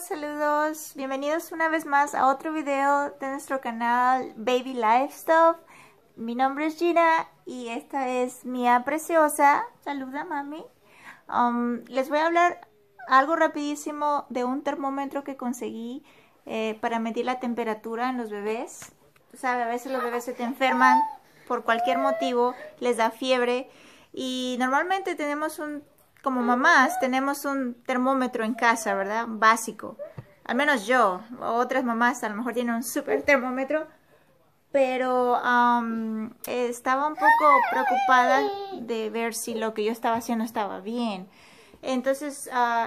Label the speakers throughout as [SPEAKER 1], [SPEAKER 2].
[SPEAKER 1] saludos, bienvenidos una vez más a otro video de nuestro canal Baby Lifestyle. Mi nombre es Gina y esta es Mía Preciosa. Saluda mami. Um, les voy a hablar algo rapidísimo de un termómetro que conseguí eh, para medir la temperatura en los bebés. Tú sabes, a veces los bebés se te enferman por cualquier motivo, les da fiebre. Y normalmente tenemos un como mamás tenemos un termómetro en casa, ¿verdad? Básico. Al menos yo, otras mamás a lo mejor tienen un super termómetro, pero estaba un poco preocupada de ver si lo que yo estaba haciendo estaba bien. Entonces ah,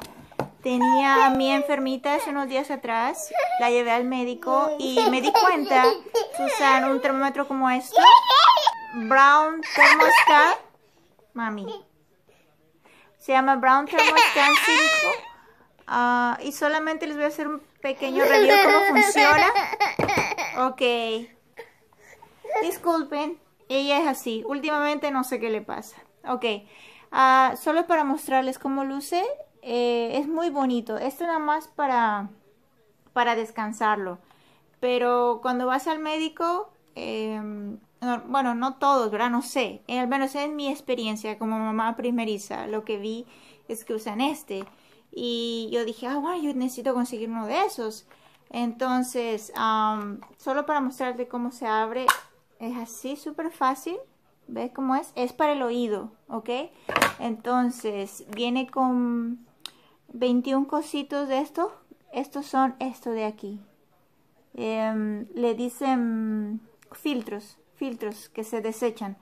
[SPEAKER 1] tenía a mi enfermita hace unos días atrás, la llevé al médico y me di cuenta que usar un termómetro como este, Brown Thermostat, mami, se llama Brown Thermal 5. Ah, y solamente les voy a hacer un pequeño review cómo funciona. Ok. Disculpen, ella es así. Últimamente no sé qué le pasa. Ok. Ah, solo para mostrarles cómo luce. Eh, es muy bonito. Esto nada más para, para descansarlo. Pero cuando vas al médico... Em, bueno, no todos, ¿verdad? No sé, eh, al menos en mi experiencia como mamá primeriza, lo que vi es que usan este. Y yo dije, ah, bueno, yo necesito conseguir uno de esos. Entonces, solo para mostrarte cómo se abre, es así, súper fácil. ¿Ves cómo es? Es para el oído, ¿ok? Entonces, viene con 21 cositos de esto. Estos son esto de aquí. Em, le dicen filtros filtros que se desechan.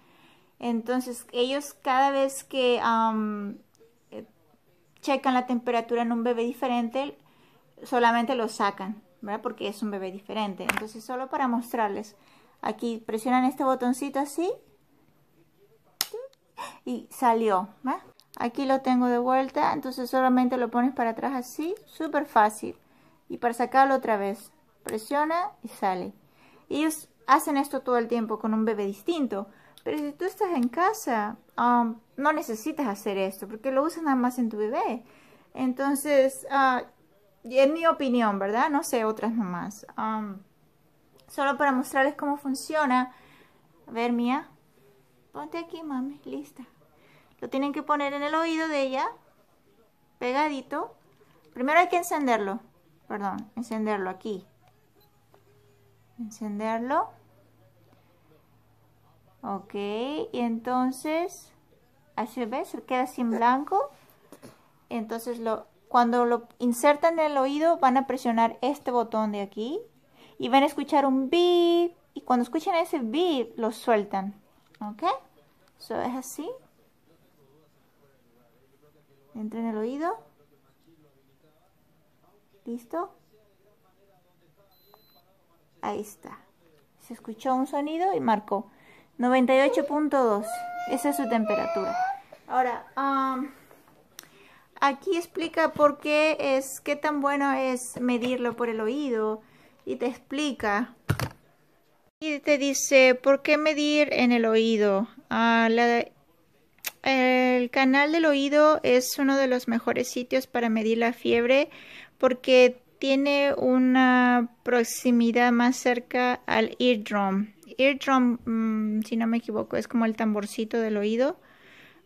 [SPEAKER 1] Entonces ellos cada vez que eh, checan la temperatura en un bebé diferente, solamente lo sacan, Porque es un bebé diferente. Entonces solo para mostrarles, aquí presionan este botoncito así y salió, Aquí lo tengo de vuelta, entonces solamente lo pones para atrás así, súper fácil. Y para sacarlo otra vez, presiona y sale. Ellos hacen esto todo el tiempo con un bebé distinto. Pero si tú estás en casa, um, no necesitas hacer esto porque lo usan nada más en tu bebé. Entonces, ah, en mi opinión, ¿verdad? No sé, otras nomás. Um, solo para mostrarles cómo funciona. A ver, Mía, ponte aquí, mami, lista. Lo tienen que poner en el oído de ella, pegadito. Primero hay que encenderlo, perdón, encenderlo aquí. Encenderlo. Ok, y entonces, así ves, queda así en blanco. Entonces, lo, cuando lo insertan en el oído, van a presionar este botón de aquí y van a escuchar un beep. Y cuando escuchen ese beep, lo sueltan. Ok, eso es así. Entra en el oído. ¿Listo? Ahí está. Se escuchó un sonido y marcó. 98.2. Esa es su temperatura. Ahora, aquí explica por qué es, qué tan bueno es medirlo por el oído. Y te explica. Y te dice, ¿por qué medir en el oído? Ah, el canal del oído es uno de los mejores sitios para medir la fiebre porque tiene una proximidad más cerca al eardrum eardrum, mm, si no me equivoco, es como el tamborcito del oído,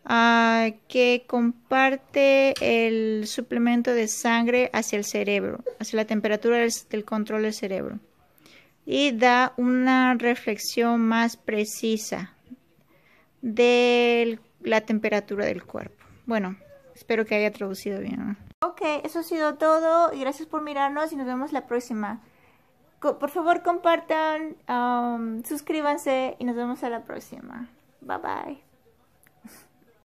[SPEAKER 1] ah, que comparte el suplemento de sangre hacia el cerebro, hacia la temperatura del, del control del cerebro. Y da una reflexión más precisa de la temperatura del cuerpo. Bueno, espero que haya traducido bien. Ok, eso ha sido todo y gracias por mirarnos y nos vemos la próxima por favor compartan, um, suscríbanse y nos vemos a la próxima. Bye bye.